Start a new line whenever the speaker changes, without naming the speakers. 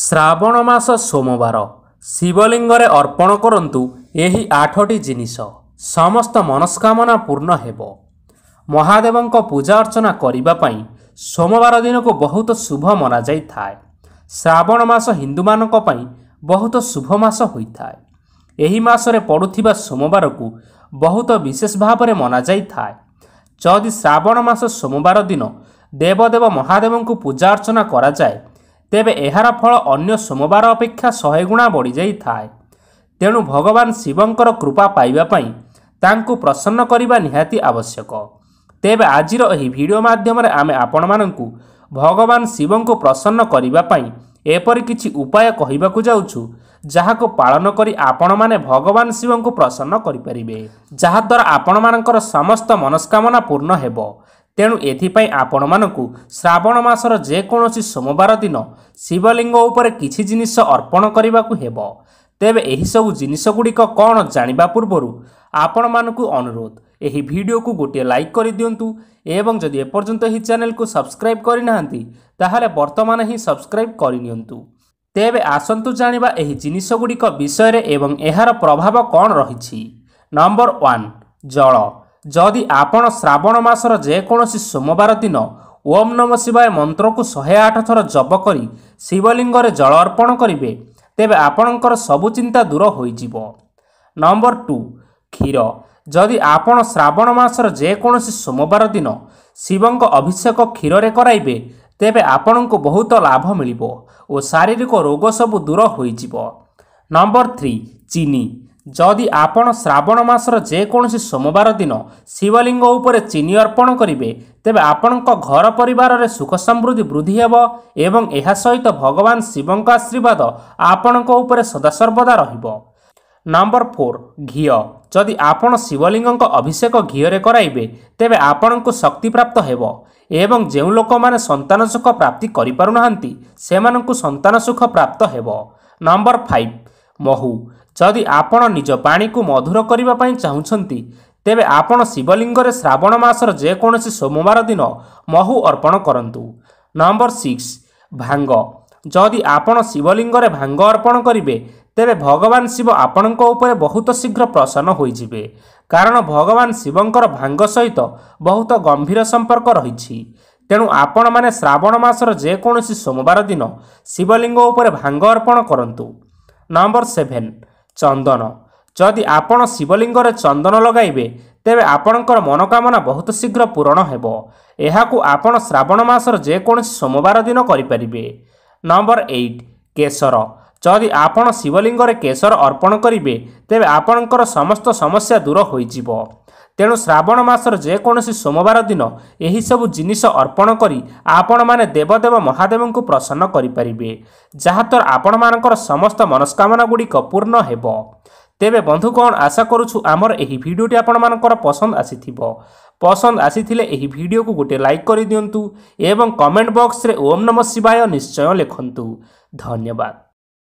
ଶ୍ରାବଣ ମାସ ସୋମବାର ଶିବଲିଙ୍ଗରେ ଅର୍ପଣ କରନ୍ତୁ ଏହି ଆଠଟି ଜିନିଷ ସମସ୍ତ ମନସ୍କାମନା ପୂର୍ଣ୍ଣ ହେବ ମହାଦେବଙ୍କ ପୂଜା ଅର୍ଚ୍ଚନା କରିବା ପାଇଁ ସୋମବାର ଦିନକୁ ବହୁତ ଶୁଭ ମନାଯାଇଥାଏ ଶ୍ରାବଣ ମାସ ହିନ୍ଦୁମାନଙ୍କ ପାଇଁ ବହୁତ ଶୁଭ ମାସ ହୋଇଥାଏ ଏହି ମାସରେ ପଡ଼ୁଥିବା ସୋମବାରକୁ ବହୁତ ବିଶେଷ ଭାବରେ ମନାଯାଇଥାଏ ଯଦି ଶ୍ରାବଣ ମାସ ସୋମବାର ଦିନ ଦେବଦେବ ମହାଦେବଙ୍କୁ ପୂଜା ଅର୍ଚ୍ଚନା କରାଯାଏ ତେବେ ଏହାର ଫଳ ଅନ୍ୟ ସୋମବାର ଅପେକ୍ଷା ଶହେ ଗୁଣା ବଢ଼ିଯାଇଥାଏ ତେଣୁ ଭଗବାନ ଶିବଙ୍କର କୃପା ପାଇବା ପାଇଁ ତାଙ୍କୁ ପ୍ରସନ୍ନ କରିବା ନିହାତି ଆବଶ୍ୟକ ତେବେ ଆଜିର ଏହି ଭିଡ଼ିଓ ମାଧ୍ୟମରେ ଆମେ ଆପଣମାନଙ୍କୁ ଭଗବାନ ଶିବଙ୍କୁ ପ୍ରସନ୍ନ କରିବା ପାଇଁ ଏପରି କିଛି ଉପାୟ କହିବାକୁ ଯାଉଛୁ ଯାହାକୁ ପାଳନ କରି ଆପଣମାନେ ଭଗବାନ ଶିବଙ୍କୁ ପ୍ରସନ୍ନ କରିପାରିବେ ଯାହାଦ୍ୱାରା ଆପଣମାନଙ୍କର ସମସ୍ତ ମନସ୍କାମନା ପୂର୍ଣ୍ଣ ହେବ ତେଣୁ ଏଥିପାଇଁ ଆପଣମାନଙ୍କୁ ଶ୍ରାବଣ ମାସର ଯେକୌଣସି ସୋମବାର ଦିନ ଶିବଲିଙ୍ଗ ଉପରେ କିଛି ଜିନିଷ ଅର୍ପଣ କରିବାକୁ ହେବ ତେବେ ଏହିସବୁ ଜିନିଷଗୁଡ଼ିକ କ'ଣ ଜାଣିବା ପୂର୍ବରୁ ଆପଣମାନଙ୍କୁ ଅନୁରୋଧ ଏହି ଭିଡ଼ିଓକୁ ଗୋଟିଏ ଲାଇକ୍ କରିଦିଅନ୍ତୁ ଏବଂ ଯଦି ଏପର୍ଯ୍ୟନ୍ତ ଏହି ଚ୍ୟାନେଲକୁ ସବସ୍କ୍ରାଇବ୍ କରିନାହାନ୍ତି ତାହେଲେ ବର୍ତ୍ତମାନ ହିଁ ସବସ୍କ୍ରାଇବ୍ କରିନିଅନ୍ତୁ ତେବେ ଆସନ୍ତୁ ଜାଣିବା ଏହି ଜିନିଷଗୁଡ଼ିକ ବିଷୟରେ ଏବଂ ଏହାର ପ୍ରଭାବ କ'ଣ ରହିଛି ନମ୍ବର ୱାନ୍ ଜଳ ଯଦି ଆପଣ ଶ୍ରାବଣ ମାସର ଯେକୌଣସି ସୋମବାର ଦିନ ଓମ୍ ନମ ଶିବାୟ ମନ୍ତ୍ରକୁ ଶହେ ଆଠ ଥର ଜପ କରି ଶିବଲିଙ୍ଗରେ ଜଳ ଅର୍ପଣ କରିବେ ତେବେ ଆପଣଙ୍କର ସବୁ ଚିନ୍ତା ଦୂର ହୋଇଯିବ ନମ୍ବର ଟୁ କ୍ଷୀର ଯଦି ଆପଣ ଶ୍ରାବଣ ମାସର ଯେକୌଣସି ସୋମବାର ଦିନ ଶିବଙ୍କ ଅଭିଷେକ କ୍ଷୀରରେ କରାଇବେ ତେବେ ଆପଣଙ୍କୁ ବହୁତ ଲାଭ ମିଳିବ ଓ ଶାରୀରିକ ରୋଗ ସବୁ ଦୂର ହୋଇଯିବ ନମ୍ବର ଥ୍ରୀ ଚିନି ଯଦି ଆପଣ ଶ୍ରାବଣ ମାସର ଯେକୌଣସି ସୋମବାର ଦିନ ଶିବଲିଙ୍ଗ ଉପରେ ଚିନି ଅର୍ପଣ କରିବେ ତେବେ ଆପଣଙ୍କ ଘର ପରିବାରରେ ସୁଖ ସମୃଦ୍ଧି ବୃଦ୍ଧି ହେବ ଏବଂ ଏହା ସହିତ ଭଗବାନ ଶିବଙ୍କ ଆଶୀର୍ବାଦ ଆପଣଙ୍କ ଉପରେ ସଦାସର୍ବଦା ରହିବ ନମ୍ବର ଫୋର୍ ଘିଅ ଯଦି ଆପଣ ଶିବଲିଙ୍ଗଙ୍କ ଅଭିଷେକ ଘିଅରେ କରାଇବେ ତେବେ ଆପଣଙ୍କୁ ଶକ୍ତିପ୍ରାପ୍ତ ହେବ ଏବଂ ଯେଉଁ ଲୋକମାନେ ସନ୍ତାନ ସୁଖ ପ୍ରାପ୍ତି କରିପାରୁନାହାନ୍ତି ସେମାନଙ୍କୁ ସନ୍ତାନ ସୁଖ ପ୍ରାପ୍ତ ହେବ ନମ୍ବର ଫାଇଭ୍ ମହୁ ଯଦି ଆପଣ ନିଜ ବାଣୀକୁ ମଧୁର କରିବା ପାଇଁ ଚାହୁଁଛନ୍ତି ତେବେ ଆପଣ ଶିବଲିଙ୍ଗରେ ଶ୍ରାବଣ ମାସର ଯେକୌଣସି ସୋମବାର ଦିନ ମହୁ ଅର୍ପଣ କରନ୍ତୁ ନମ୍ବର ସିକ୍ସ ଭାଙ୍ଗ ଯଦି ଆପଣ ଶିବଲିଙ୍ଗରେ ଭାଙ୍ଗ ଅର୍ପଣ କରିବେ ତେବେ ଭଗବାନ ଶିବ ଆପଣଙ୍କ ଉପରେ ବହୁତ ଶୀଘ୍ର ପ୍ରସନ୍ନ ହୋଇଯିବେ କାରଣ ଭଗବାନ ଶିବଙ୍କର ଭାଙ୍ଗ ସହିତ ବହୁତ ଗମ୍ଭୀର ସମ୍ପର୍କ ରହିଛି ତେଣୁ ଆପଣମାନେ ଶ୍ରାବଣ ମାସର ଯେକୌଣସି ସୋମବାର ଦିନ ଶିବଲିଙ୍ଗ ଉପରେ ଭାଙ୍ଗ ଅର୍ପଣ କରନ୍ତୁ ନମ୍ବର ସେଭେନ୍ ଚନ୍ଦନ ଯଦି ଆପଣ ଶିବଲିଙ୍ଗରେ ଚନ୍ଦନ ଲଗାଇବେ ତେବେ ଆପଣଙ୍କର ମନୋକାମନା ବହୁତ ଶୀଘ୍ର ପୂରଣ ହେବ ଏହାକୁ ଆପଣ ଶ୍ରାବଣ ମାସର ଯେକୌଣସି ସୋମବାର ଦିନ କରିପାରିବେ ନମ୍ବର ଏଇଟ୍ କେଶର ଯଦି ଆପଣ ଶିବଲିଙ୍ଗରେ କେଶର ଅର୍ପଣ କରିବେ ତେବେ ଆପଣଙ୍କର ସମସ୍ତ ସମସ୍ୟା ଦୂର ହୋଇଯିବ ତେଣୁ ଶ୍ରାବଣ ମାସର ଯେକୌଣସି ସୋମବାର ଦିନ ଏହିସବୁ ଜିନିଷ ଅର୍ପଣ କରି ଆପଣମାନେ ଦେବଦେବ ମହାଦେବଙ୍କୁ ପ୍ରସନ୍ନ କରିପାରିବେ ଯାହାଦ୍ୱାରା ଆପଣମାନଙ୍କର ସମସ୍ତ ମନସ୍କାମନାଗୁଡ଼ିକ ପୂର୍ଣ୍ଣ ହେବ ତେବେ ବନ୍ଧୁ କ'ଣ ଆଶା କରୁଛୁ ଆମର ଏହି ଭିଡ଼ିଓଟି ଆପଣମାନଙ୍କର ପସନ୍ଦ ଆସିଥିବ ପସନ୍ଦ ଆସିଥିଲେ ଏହି ଭିଡ଼ିଓକୁ ଗୋଟିଏ ଲାଇକ୍ କରିଦିଅନ୍ତୁ ଏବଂ କମେଣ୍ଟ ବକ୍ସରେ ଓମ୍ ନମ ଶିବାୟ ନିଶ୍ଚୟ ଲେଖନ୍ତୁ ଧନ୍ୟବାଦ